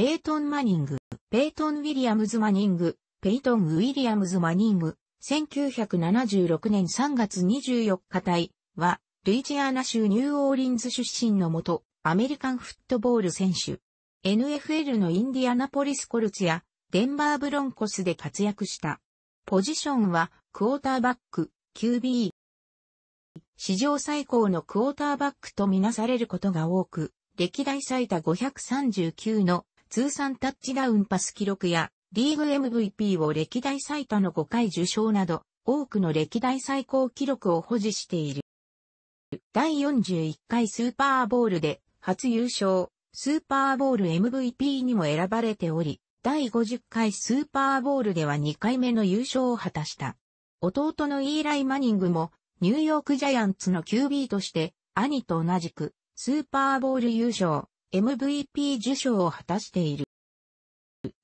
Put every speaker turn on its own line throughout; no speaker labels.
ペイトン・マニング、ペイトン・ウィリアムズ・マニング、ペイトン・ウィリアムズ・マニング、1976年3月24日隊は、ルイジアナ州ニューオーリンズ出身のもと、アメリカンフットボール選手。NFL のインディアナポリスコルツや、デンバーブロンコスで活躍した。ポジションは、クォーターバック、QB。史上最高のクォーターバックとみなされることが多く、歴代最多539の通算タッチダウンパス記録や、リーグ MVP を歴代最多の5回受賞など、多くの歴代最高記録を保持している。第41回スーパーボールで初優勝、スーパーボール MVP にも選ばれており、第50回スーパーボールでは2回目の優勝を果たした。弟のイーライ・マニングも、ニューヨークジャイアンツの QB として、兄と同じく、スーパーボール優勝、MVP 受賞を果たしている。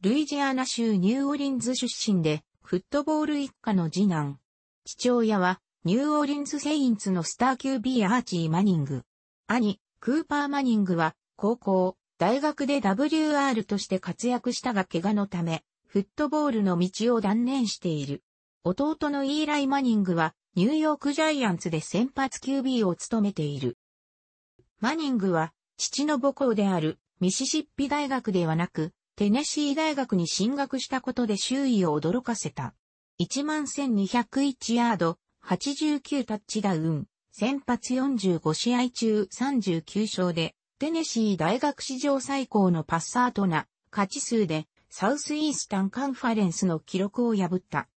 ルイジアナ州ニューオリンズ出身で、フットボール一家の次男。父親は、ニューオリンズ・セインツのスター QB アーチー・マニング。兄、クーパー・マニングは、高校、大学で WR として活躍したが怪我のため、フットボールの道を断念している。弟のイーライ・マニングは、ニューヨーク・ジャイアンツで先発 QB を務めている。マニングは、父の母校であるミシシッピ大学ではなく、テネシー大学に進学したことで周囲を驚かせた。11,201ヤード、89タッチダウン、先発45試合中39勝で、テネシー大学史上最高のパッサートな勝ち数で、サウスイースタンカンファレンスの記録を破った。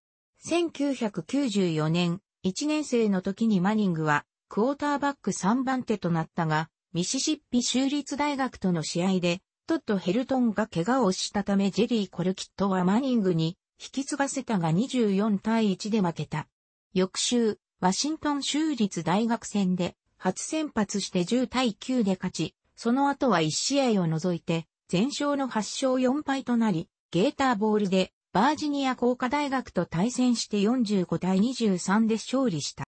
1994年、1年生の時にマニングは、クォーターバック3番手となったが、ミシシッピ州立大学との試合で、トッド・ヘルトンが怪我をしたためジェリー・コルキットはマニングに引き継がせたが24対1で負けた。翌週、ワシントン州立大学戦で初先発して10対9で勝ち、その後は1試合を除いて全勝の8勝4敗となり、ゲーターボールでバージニア工科大学と対戦して45対23で勝利した。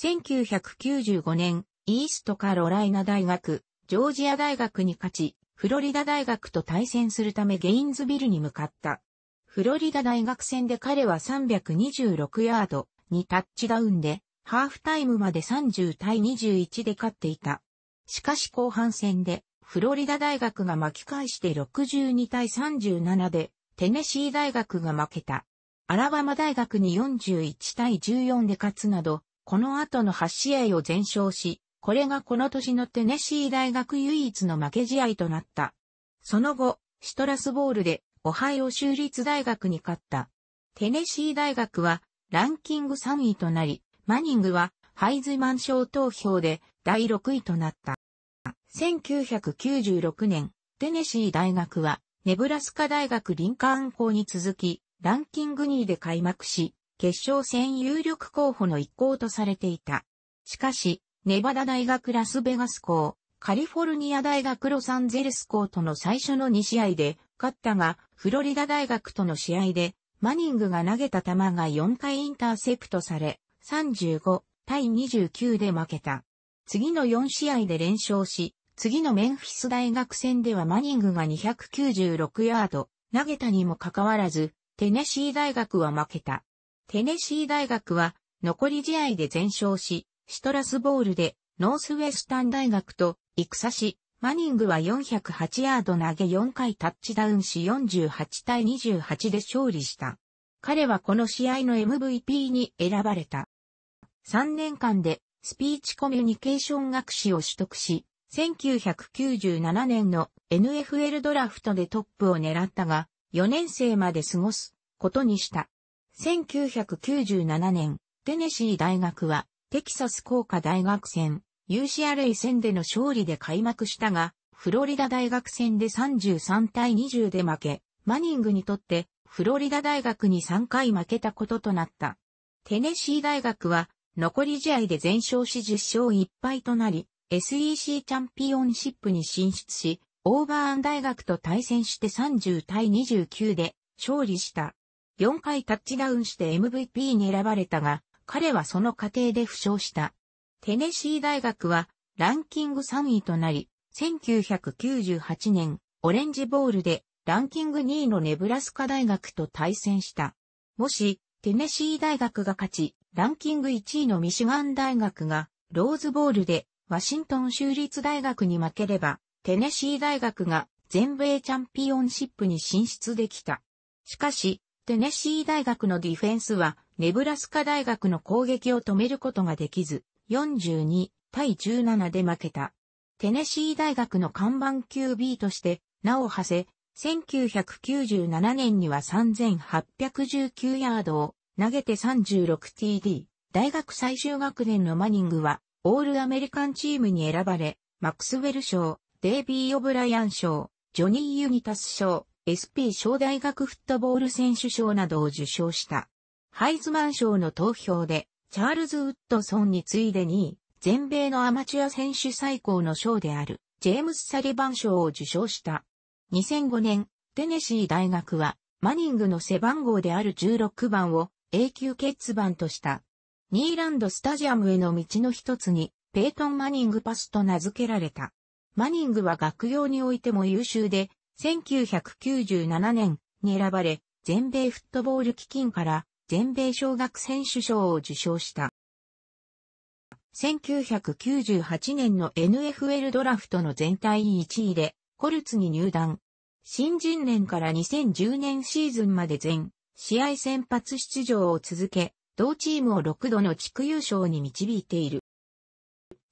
1995年、イーストカロライナ大学、ジョージア大学に勝ち、フロリダ大学と対戦するためゲインズビルに向かった。フロリダ大学戦で彼は326ヤード、にタッチダウンで、ハーフタイムまで30対21で勝っていた。しかし後半戦で、フロリダ大学が巻き返して62対37で、テネシー大学が負けた。アラバマ大学に41対14で勝つなど、この後の8試合を全勝し、これがこの年のテネシー大学唯一の負け試合となった。その後、シトラスボールでオハイオ州立大学に勝った。テネシー大学はランキング3位となり、マニングはハイズマン賞投票で第6位となった。1996年、テネシー大学はネブラスカ大学リンカーン校に続き、ランキング2位で開幕し、決勝戦有力候補の一行とされていた。しかし、ネバダ大学ラスベガス校、カリフォルニア大学ロサンゼルス校との最初の2試合で、勝ったが、フロリダ大学との試合で、マニングが投げた球が4回インターセプトされ、35対29で負けた。次の4試合で連勝し、次のメンフィス大学戦ではマニングが296ヤード、投げたにもかかわらず、テネシー大学は負けた。テネシー大学は、残り試合で全勝し、シトラスボールで、ノースウェスタン大学と、戦し、マニングは408ヤード投げ4回タッチダウンし48対28で勝利した。彼はこの試合の MVP に選ばれた。3年間でスピーチコミュニケーション学士を取得し、1997年の NFL ドラフトでトップを狙ったが、4年生まで過ごすことにした。1997年、テネシー大学はテキサス工科大学戦、u c r a 戦での勝利で開幕したが、フロリダ大学戦で33対20で負け、マニングにとってフロリダ大学に3回負けたこととなった。テネシー大学は残り試合で全勝し10勝1敗となり、SEC チャンピオンシップに進出し、オーバーン大学と対戦して30対29で勝利した。4回タッチダウンして MVP に選ばれたが、彼はその過程で負傷した。テネシー大学はランキング3位となり、1998年、オレンジボールでランキング2位のネブラスカ大学と対戦した。もし、テネシー大学が勝ち、ランキング1位のミシガン大学が、ローズボールでワシントン州立大学に負ければ、テネシー大学が全米チャンピオンシップに進出できた。しかし、テネシー大学のディフェンスはネブラスカ大学の攻撃を止めることができず、42対17で負けた。テネシー大学の看板 QB として名を馳せ、1997年には3819ヤードを投げて 36TD。大学最終学年のマニングは、オールアメリカンチームに選ばれ、マクスウェル賞、デイビー・オブライアン賞、ジョニー・ユニタス賞、SP 小大学フットボール選手賞などを受賞した。ハイズマン賞の投票で、チャールズ・ウッドソンに次いで2位、全米のアマチュア選手最高の賞である、ジェームス・サリバン賞を受賞した。2005年、テネシー大学は、マニングの背番号である16番を永久欠番とした。ニーランドスタジアムへの道の一つに、ペイトン・マニングパスと名付けられた。マニングは学業においても優秀で、1997年に選ばれ、全米フットボール基金から全米小学選手賞を受賞した。1998年の NFL ドラフトの全体1位で、コルツに入団。新人年から2010年シーズンまで全試合先発出場を続け、同チームを6度の地区優勝に導いている。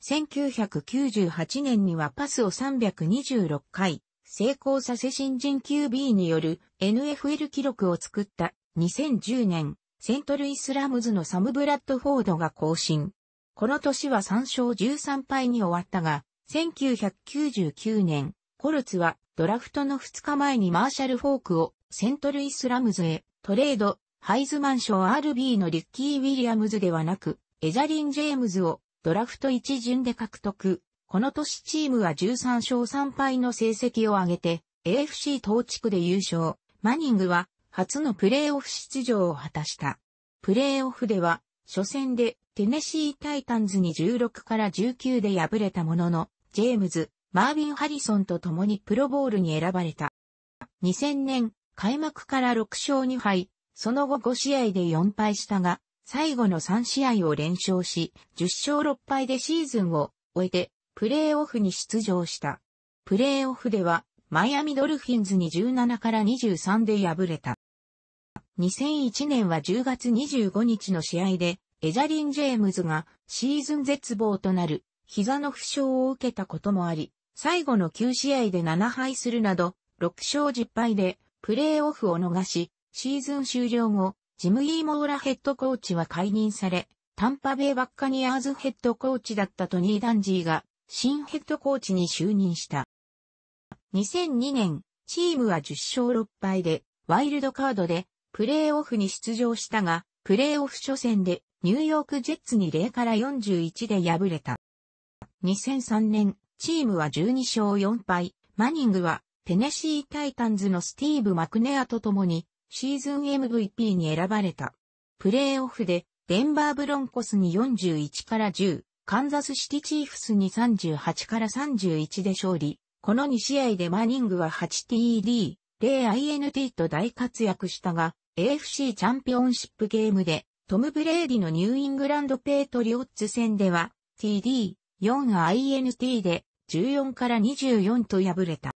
1998年にはパスを326回、成功させ新人 QB による NFL 記録を作った2010年セントルイスラムズのサム・ブラッドフォードが更新。この年は3勝13敗に終わったが、1999年、コルツはドラフトの2日前にマーシャル・フォークをセントルイスラムズへトレード、ハイズマン賞 RB のリッキー・ウィリアムズではなく、エザリン・ジェームズをドラフト1巡で獲得。この年チームは13勝3敗の成績を上げて、AFC 東地区で優勝。マニングは初のプレーオフ出場を果たした。プレーオフでは、初戦でテネシータイタンズに16から19で敗れたものの、ジェームズ、マービン・ハリソンと共にプロボールに選ばれた。2000年、開幕から6勝2敗、その後5試合で4敗したが、最後の3試合を連勝し、10勝6敗でシーズンを終えて、プレーオフに出場した。プレーオフでは、マイアミドルフィンズに17から23で敗れた。2001年は10月25日の試合で、エジャリン・ジェームズがシーズン絶望となる膝の負傷を受けたこともあり、最後の9試合で7敗するなど、6勝10敗でプレーオフを逃し、シーズン終了後、ジム・イー・モーラヘッドコーチは解任され、タンパベイ・バッカニアーズヘッドコーチだったトニー・ダンジーが新ヘッドコーチに就任した。2002年、チームは10勝6敗で、ワイルドカードでプレーオフに出場したが、プレーオフ初戦でニューヨークジェッツに0から41で敗れた。2003年、チームは12勝4敗、マニングはテネシータイタンズのスティーブ・マクネアと共にシーズン MVP に選ばれた。プレーオフでデンバーブロンコスに41から10、カンザスシティチーフスに38から31で勝利。この2試合でマニングは 8TD、0INT と大活躍したが、AFC チャンピオンシップゲームで、トム・ブレーディのニューイングランド・ペートリオッツ戦では、TD4INT で14から24と敗れた。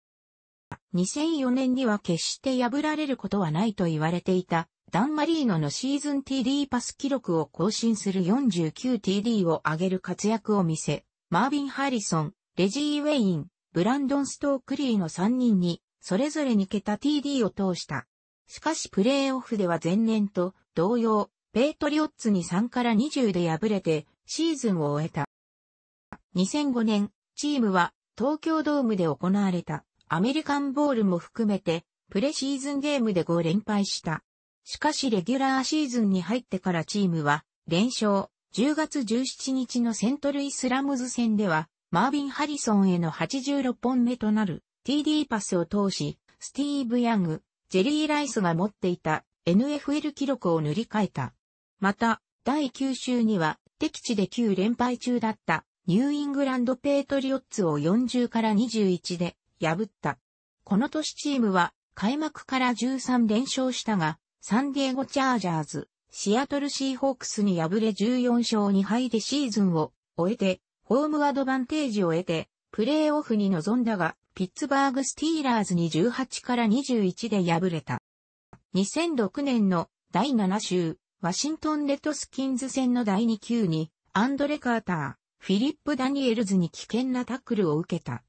2004年には決して破られることはないと言われていた、ダンマリーノのシーズン TD パス記録を更新する 49TD を上げる活躍を見せ、マービン・ハリソン、レジー・ウェイン、ブランドン・ストークリーの3人に、それぞれに桁 TD を通した。しかしプレーオフでは前年と同様、ペイトリオッツに3から20で敗れてシーズンを終えた。2005年、チームは東京ドームで行われたアメリカンボールも含めてプレシーズンゲームで5連敗した。しかしレギュラーシーズンに入ってからチームは連勝10月17日のセントルイスラムズ戦ではマービン・ハリソンへの86本目となる TD パスを通しスティーブ・ヤング、ジェリー・ライスが持っていた NFL 記録を塗り替えた。また、第9週には敵地で9連敗中だったニューイングランド・ペートリオッツを40から21で破った。この年チームは開幕から13連勝したが、サンディエゴ・チャージャーズ、シアトル・シーホークスに敗れ14勝2敗でシーズンを終えて、ホームアドバンテージを得て、プレーオフに臨んだが、ピッツバーグスティーラーズに18から21で敗れた。2006年の第7週、ワシントンレトスキンズ戦の第2級に、アンドレ・カーター、フィリップ・ダニエルズに危険なタックルを受けた。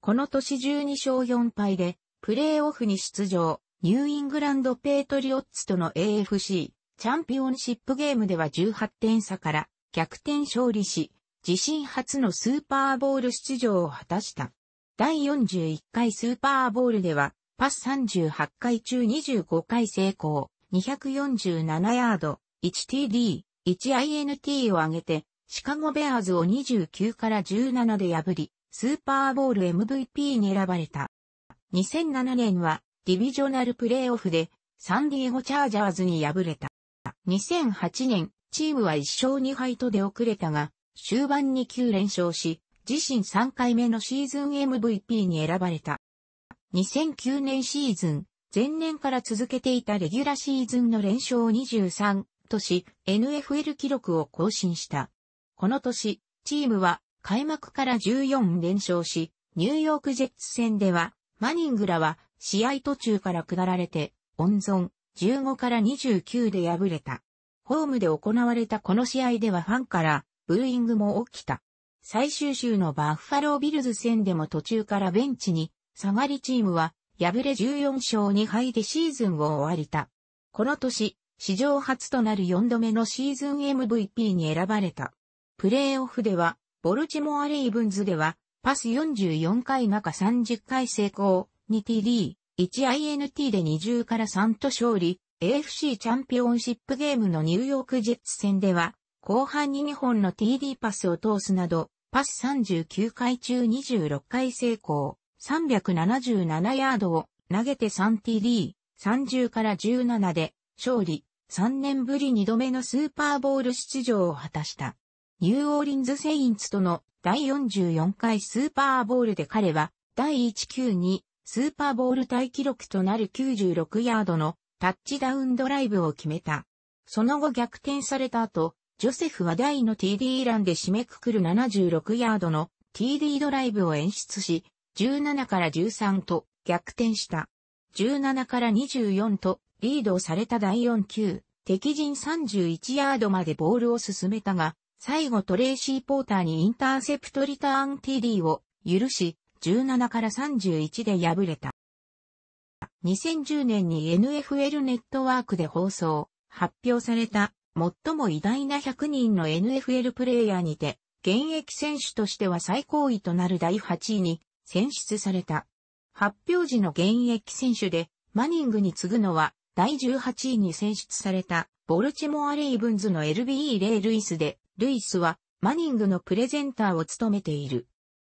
この年12勝4敗で、プレーオフに出場、ニューイングランド・ペートリオッツとの AFC、チャンピオンシップゲームでは18点差から逆転勝利し、自身初のスーパーボール出場を果たした。第41回スーパーボールでは、パス38回中25回成功、247ヤード、1TD、1INT を上げて、シカゴベアーズを29から17で破り、スーパーボール MVP に選ばれた。2007年は、ディビジョナルプレイオフで、サンディエゴチャージャーズに敗れた。2008年、チームは1勝2敗と出遅れたが、終盤に9連勝し、自身3回目のシーズン MVP に選ばれた。2009年シーズン、前年から続けていたレギュラーシーズンの連勝23とし、NFL 記録を更新した。この年、チームは開幕から14連勝し、ニューヨークジェッツ戦では、マニングらは試合途中から下られて、温存15から29で敗れた。ホームで行われたこの試合ではファンからブーイングも起きた。最終週のバッファロービルズ戦でも途中からベンチに下がりチームは敗れ14勝2敗でシーズンを終わりた。この年、史上初となる4度目のシーズン MVP に選ばれた。プレーオフでは、ボルチモア・レイブンズでは、パス44回中30回成功、2TD、1INT で20から3と勝利、AFC チャンピオンシップゲームのニューヨークジェッツ戦では、後半に2本の TD パスを通すなど、パス39回中26回成功、377ヤードを投げて 3TD、30から17で勝利、3年ぶり2度目のスーパーボール出場を果たした。ニューオーリンズ・セインツとの第44回スーパーボールで彼は第192スーパーボール大記録となる96ヤードのタッチダウンドライブを決めた。その後逆転された後、ジョセフは大の TD ランで締めくくる76ヤードの TD ドライブを演出し、17から13と逆転した。17から24とリードをされた第4球、敵陣31ヤードまでボールを進めたが、最後トレーシーポーターにインターセプトリターン TD を許し、17から31で敗れた。2010年に NFL ネットワークで放送、発表された最も偉大な100人の NFL プレイヤーにて、現役選手としては最高位となる第8位に選出された。発表時の現役選手で、マニングに次ぐのは、第18位に選出された、ボルチモア・レイブンズの LBE レイ・ルイスで、ルイスは、マニングのプレゼンターを務めている。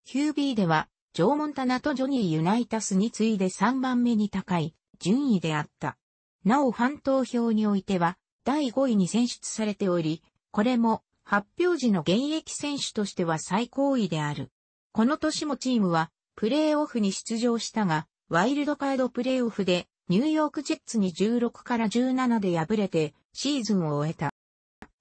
QB では、ジョー・モンタナとジョニー・ユナイタスに次いで3番目に高い順位であった。なおファン投票においては、第5位に選出されており、これも発表時の現役選手としては最高位である。この年もチームはプレーオフに出場したが、ワイルドカードプレーオフでニューヨークジェッツに16から17で敗れてシーズンを終えた。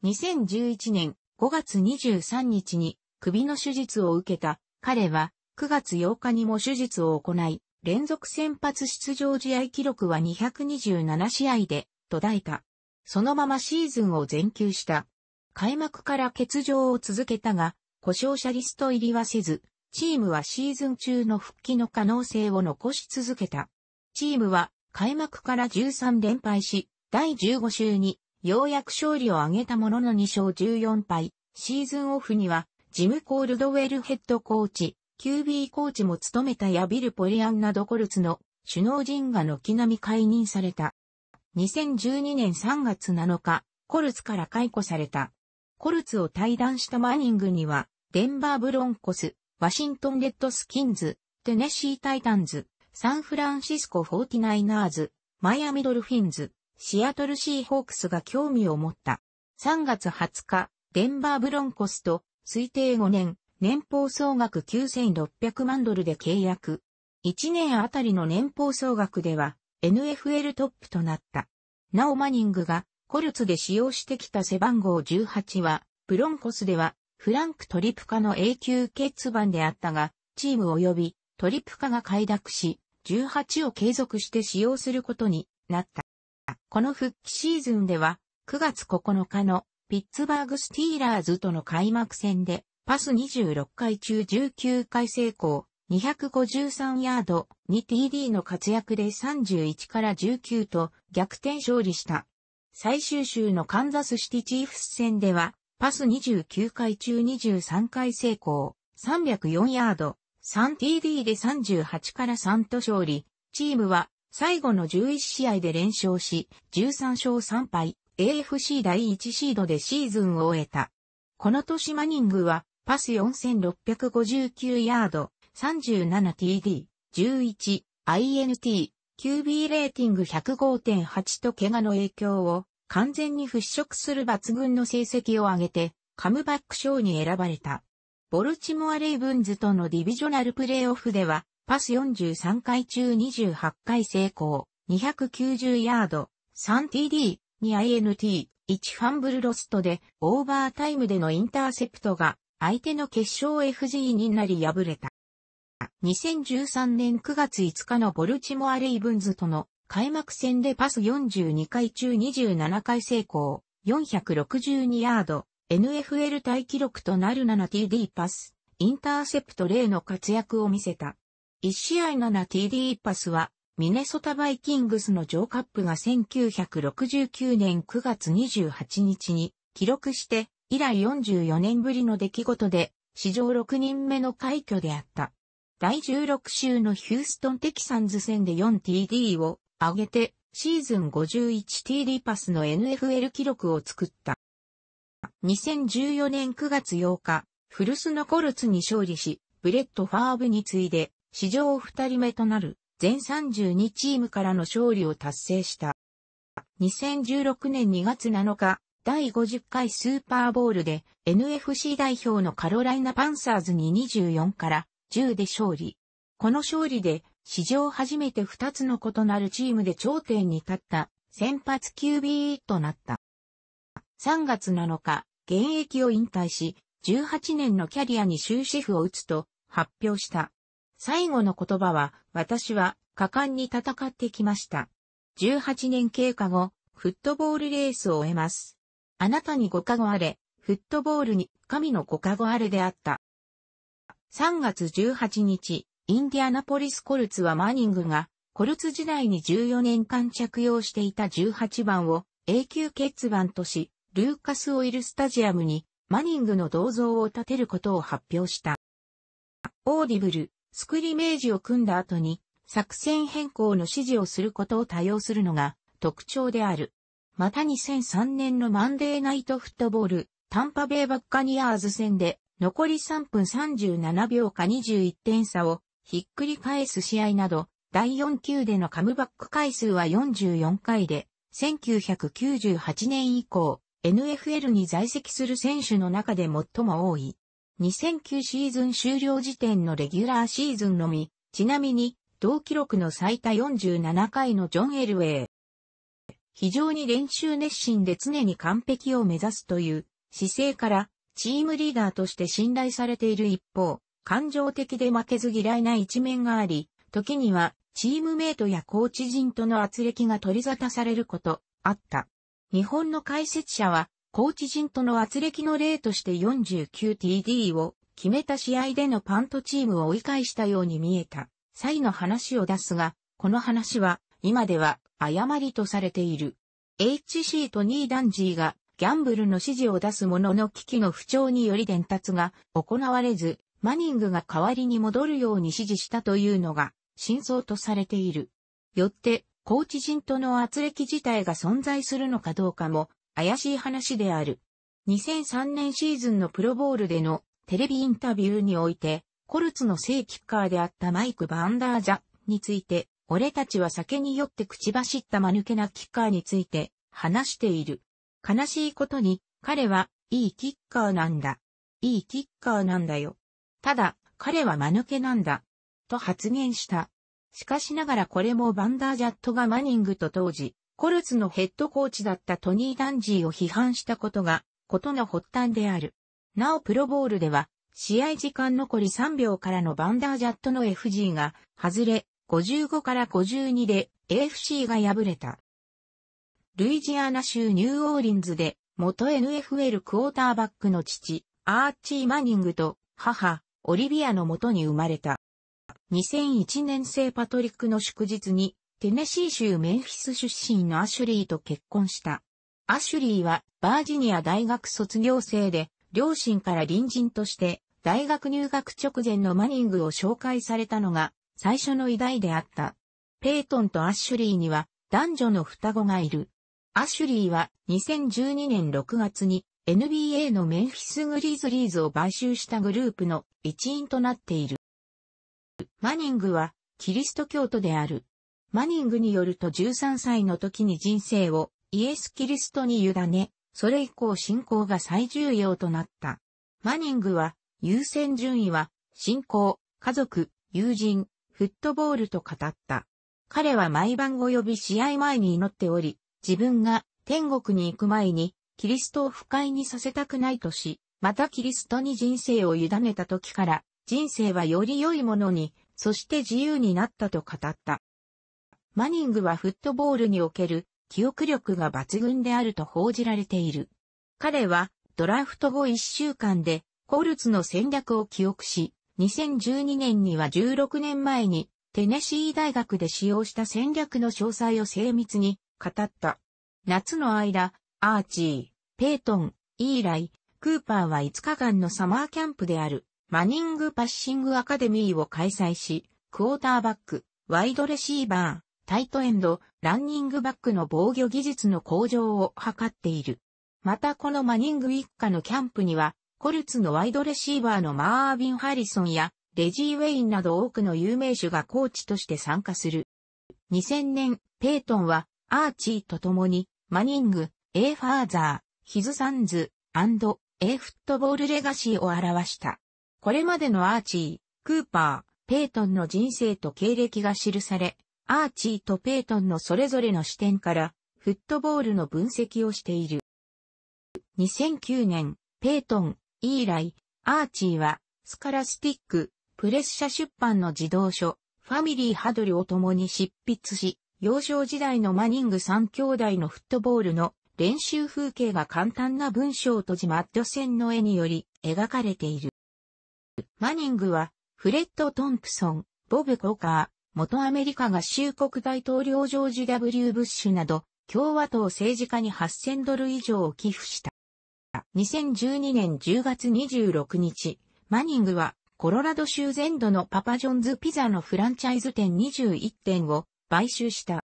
2011年5月23日に首の手術を受けた彼は9月8日にも手術を行い、連続先発出場試合記録は227試合で途絶えた。そのままシーズンを全休した。開幕から欠場を続けたが、故障者リスト入りはせず、チームはシーズン中の復帰の可能性を残し続けた。チームは開幕から13連敗し、第15週にようやく勝利を挙げたものの2勝14敗、シーズンオフにはジム・コールドウェルヘッドコーチ、QB コーチも務めたヤビル・ポリアンナ・ドコルツの首脳陣が軒並み解任された。2012年3月7日、コルツから解雇された。コルツを退団したマニングには、デンバーブロンコス、ワシントンレッドスキンズ、テネシータイタンズ、サンフランシスコフォーティナイナーズ、マイアミドルフィンズ、シアトルシーホークスが興味を持った。3月20日、デンバーブロンコスと推定5年、年俸総額9600万ドルで契約。1年あたりの年俸総額では、NFL トップとなった。なおマニングがコルツで使用してきた背番号18は、ブロンコスではフランク・トリプカの永久欠番であったが、チーム及びトリプカが快諾し、18を継続して使用することになった。この復帰シーズンでは、9月9日のピッツバーグスティーラーズとの開幕戦で、パス26回中19回成功、253ヤード 2TD の活躍で31から19と逆転勝利した。最終週のカンザスシティチーフス戦では、パス29回中23回成功、304ヤード、3TD で38から3と勝利、チームは最後の11試合で連勝し、13勝3敗、AFC 第1シードでシーズンを終えた。この年マニングは、パス4659ヤード、37TD、11、INT、QB レーティング105.8と怪我の影響を完全に払拭する抜群の成績を上げて、カムバック賞に選ばれた。ボルチモア・レイブンズとのディビジョナルプレーオフでは、パス43回中28回成功、290ヤード、3TD、2INT、1ファンブルロストで、オーバータイムでのインターセプトが、相手の決勝 FG になり敗れた。2013年9月5日のボルチモア・レイブンズとの開幕戦でパス42回中27回成功、462ヤード、NFL 大記録となる 7TD パス、インターセプト例の活躍を見せた。1試合 7TD パスは、ミネソタバイキングスのジョーカップが1969年9月28日に記録して、以来44年ぶりの出来事で、史上6人目の快挙であった。第16週のヒューストンテキサンズ戦で 4TD を上げて、シーズン 51TD パスの NFL 記録を作った。2014年9月8日、フルスのコルツに勝利し、ブレッド・ファーブに次いで、史上2人目となる全32チームからの勝利を達成した。2016年2月7日、第50回スーパーボールで NFC 代表のカロライナ・パンサーズに24から10で勝利。この勝利で、史上初めて2つの異なるチームで頂点に立った先発 QB となった。3月7日、現役を引退し、18年のキャリアに終止符を打つと発表した。最後の言葉は、私は果敢に戦ってきました。18年経過後、フットボールレースを終えます。あなたにご加護あれ、フットボールに神のご加護あれであった。3月18日、インディアナポリスコルツはマニングが、コルツ時代に14年間着用していた18番を永久欠番とし、ルーカスオイルスタジアムにマニングの銅像を建てることを発表した。オーディブル、スクリメージを組んだ後に作戦変更の指示をすることを多用するのが特徴である。また2003年のマンデーナイトフットボール、タンパベイバッカニアーズ戦で残り3分37秒か21点差をひっくり返す試合など、第4級でのカムバック回数は44回で、1998年以降、NFL に在籍する選手の中で最も多い。2009シーズン終了時点のレギュラーシーズンのみ、ちなみに、同記録の最多47回のジョン・エルウェイ。非常に練習熱心で常に完璧を目指すという姿勢から、チームリーダーとして信頼されている一方、感情的で負けず嫌いな一面があり、時にはチームメイトやコーチ陣との圧力が取り沙汰されること、あった。日本の解説者は、コーチ陣との圧力の例として 49TD を決めた試合でのパントチームを追い返したように見えた。際の話を出すが、この話は今では誤りとされている。HC とニーダンジーがギャンブルの指示を出すものの機の不調により伝達が行われず、マニングが代わりに戻るように指示したというのが真相とされている。よって、コーチ陣との圧力自体が存在するのかどうかも怪しい話である。2003年シーズンのプロボールでのテレビインタビューにおいて、コルツの正キッカーであったマイク・バンダージャについて、俺たちは酒に酔って口走った間抜けなキッカーについて話している。悲しいことに、彼は、いいキッカーなんだ。いいキッカーなんだよ。ただ、彼は間抜けなんだ。と発言した。しかしながらこれもバンダージャットがマニングと当時、コルツのヘッドコーチだったトニー・ダンジーを批判したことが、ことの発端である。なおプロボールでは、試合時間残り3秒からのバンダージャットの FG が外れ、55から52で AFC が敗れた。ルイジアナ州ニューオーリンズで、元 NFL クォーターバックの父、アーチー・マニングと母、オリビアの元に生まれた。2001年生パトリックの祝日に、テネシー州メンフィス出身のアシュリーと結婚した。アシュリーはバージニア大学卒業生で、両親から隣人として、大学入学直前のマニングを紹介されたのが、最初の偉大であった。ペイトンとアッシュリーには男女の双子がいる。アシュリーは2012年6月に NBA のメンフィスグリーズリーズを買収したグループの一員となっている。マニングはキリスト教徒である。マニングによると13歳の時に人生をイエス・キリストに委ね、それ以降信仰が最重要となった。マニングは優先順位は信仰、家族、友人、フットボールと語った。彼は毎晩及び試合前に祈っており、自分が天国に行く前に、キリストを不快にさせたくないとし、またキリストに人生を委ねた時から、人生はより良いものに、そして自由になったと語った。マニングはフットボールにおける記憶力が抜群であると報じられている。彼はドラフト後1週間でコルツの戦略を記憶し、2012年には16年前にテネシー大学で使用した戦略の詳細を精密に語った。夏の間、アーチー、ペイトン、イーライ、クーパーは5日間のサマーキャンプである、マニングパッシングアカデミーを開催し、クォーターバック、ワイドレシーバー、タイトエンド、ランニングバックの防御技術の向上を図っている。またこのマニング一家のキャンプには、コルツのワイドレシーバーのマービン・ハリソンや、レジー・ウェインなど多くの有名手がコーチとして参加する。2000年、ペイトンはアーチーと共に、マニング、エイファーザー、ヒズサンズ、アンド、エイフットボールレガシーを表した。これまでのアーチー、クーパー、ペイトンの人生と経歴が記され、アーチーとペイトンのそれぞれの視点から、フットボールの分析をしている。2009年、ペイトン、以来、アーチーは、スカラスティック、プレッシャ出版の児童書、ファミリーハドルを共に執筆し、幼少時代のマニング3兄弟のフットボールの練習風景が簡単な文章とジマッド戦の絵により描かれている。マニングは、フレッド・トンプソン、ボブ・コーカー、元アメリカ合衆国大統領ジョージ・ W・ ブッシュなど、共和党政治家に8000ドル以上を寄付した。2012年10月26日、マニングは、コロラド州全土のパパジョンズピザのフランチャイズ店21店を買収した。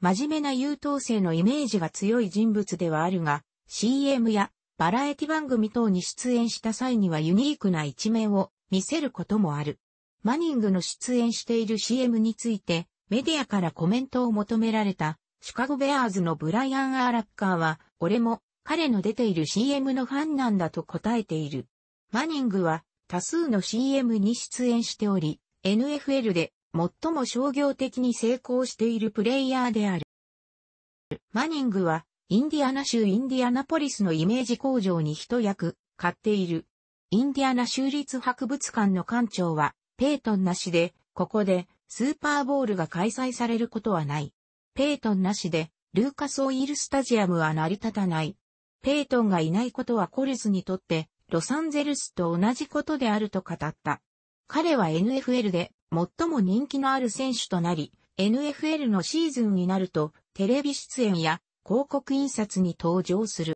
真面目な優等生のイメージが強い人物ではあるが、CM やバラエティ番組等に出演した際にはユニークな一面を見せることもある。マニングの出演している CM について、メディアからコメントを求められた、シカゴベアーズのブライアン・アーラッカーは、俺も彼の出ている CM のファンなんだと答えている。マニングは多数の CM に出演しており、NFL で最も商業的に成功しているプレイヤーである。マニングは、インディアナ州インディアナポリスのイメージ工場に一役買っている。インディアナ州立博物館の館長は、ペイトンなしで、ここでスーパーボールが開催されることはない。ペイトンなしで、ルーカスオイールスタジアムは成り立たない。ペイトンがいないことはコルズにとって、ロサンゼルスと同じことであると語った。彼は NFL で最も人気のある選手となり、NFL のシーズンになると、テレビ出演や広告印刷に登場する。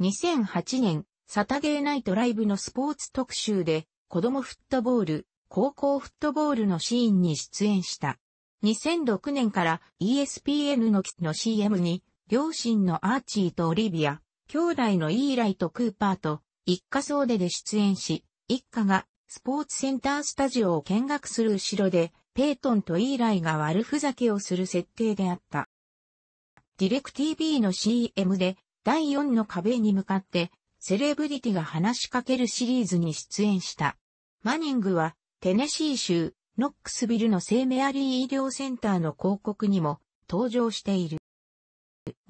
2008年、サタゲーナイトライブのスポーツ特集で、子供フットボール、高校フットボールのシーンに出演した。2006年から ESPN のの CM に、両親のアーチーとオリビア、兄弟のイーライとクーパーと、一家総出で出演し、一家がスポーツセンタースタジオを見学する後ろで、ペイトンとイーライが悪ふざけをする設定であった。ディレク TV の CM で、第4の壁に向かって、セレブリティが話しかけるシリーズに出演した。マニングは、テネシー州、ノックスビルの聖メアリー医療センターの広告にも登場している。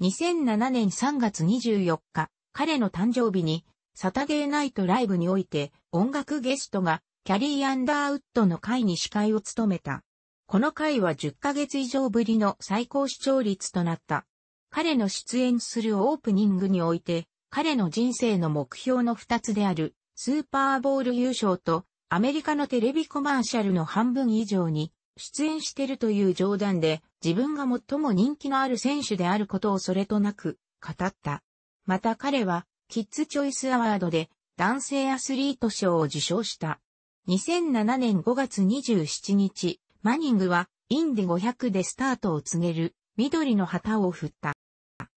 2007年3月24日、彼の誕生日にサタデーナイトライブにおいて音楽ゲストがキャリー・アンダーウッドの会に司会を務めた。この回は10ヶ月以上ぶりの最高視聴率となった。彼の出演するオープニングにおいて、彼の人生の目標の2つである、スーパーボール優勝と、アメリカのテレビコマーシャルの半分以上に、出演してるという冗談で、自分が最も人気のある選手であることをそれとなく、語った。また彼は、キッズチョイスアワードで男性アスリート賞を受賞した。2007年5月27日、マニングはインデ500でスタートを告げる緑の旗を振った。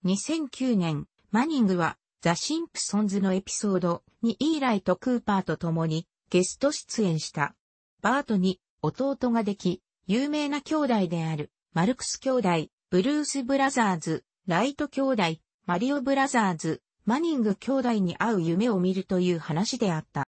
2009年、マニングはザ・シンプソンズのエピソードにイーライとクーパーと共にゲスト出演した。バートに弟ができ、有名な兄弟であるマルクス兄弟、ブルース・ブラザーズ、ライト兄弟、マリオ・ブラザーズ、マニング兄弟に会う夢を見るという話であった。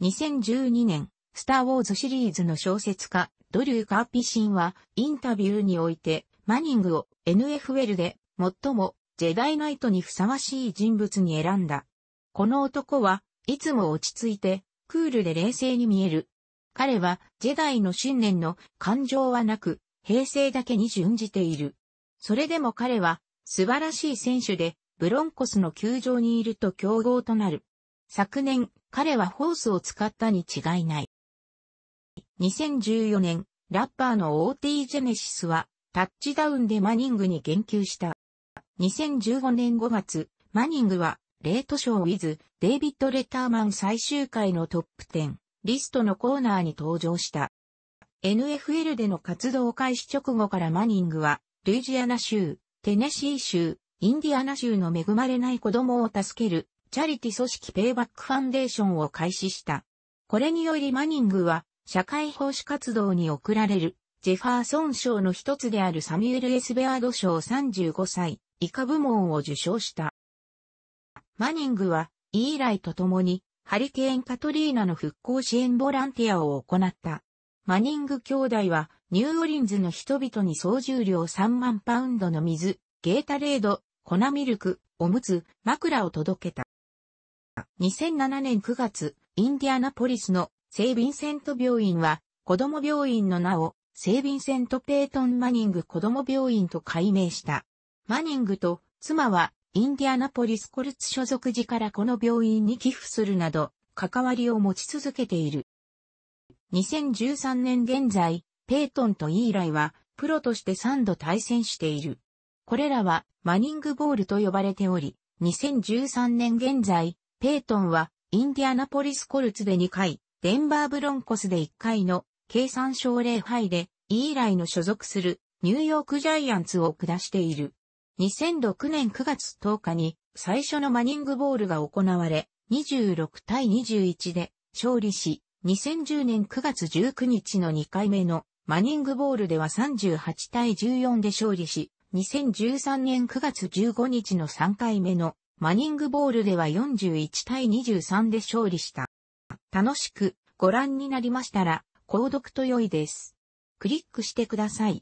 2012年、スター・ウォーズシリーズの小説家、ドリュー・カーピシンは、インタビューにおいて、マニングを NFL で最もジェダイナイトにふさわしい人物に選んだ。この男はいつも落ち着いて、クールで冷静に見える。彼は、ジェダイの信念の感情はなく、平成だけに準じている。それでも彼は、素晴らしい選手で、ブロンコスの球場にいると競合となる。昨年、彼はホースを使ったに違いない。2014年、ラッパーの OT ジェネシスは、タッチダウンでマニングに言及した。2015年5月、マニングは、レートショーウィズ、デイビッド・レターマン最終回のトップ10、リストのコーナーに登場した。NFL での活動開始直後からマニングは、ルイジアナ州、テネシー州、インディアナ州の恵まれない子供を助ける、チャリティ組織ペイバックファンデーションを開始した。これによりマニングは、社会奉仕活動に贈られる、ジェファーソン賞の一つであるサミュエル・エスベアード賞35歳以下部門を受賞した。マニングは、イーライと共に、ハリケーン・カトリーナの復興支援ボランティアを行った。マニング兄弟は、ニューオリンズの人々に総重量3万パウンドの水、ゲータレード、粉ミルク、おむつ、枕を届けた。2007年9月、インディアナポリスの聖ヴィンセント病院は、子供病院の名を、聖ヴィンセント・ペイトン・マニング子供病院と改名した。マニングと妻は、インディアナポリスコルツ所属時からこの病院に寄付するなど、関わりを持ち続けている。2013年現在、ペイトンとイーライは、プロとして3度対戦している。これらはマニングボールと呼ばれており、2013年現在、ペイトンはインディアナポリスコルツで2回、デンバーブロンコスで1回の計算奨励杯で、E ライの所属するニューヨークジャイアンツを下している。2006年9月10日に最初のマニングボールが行われ、26対21で勝利し、2010年9月19日の2回目のマニングボールでは38対14で勝利し、2013年9月15日の3回目のマニングボールでは41対23で勝利した。楽しくご覧になりましたら、購読と良いです。クリックしてください。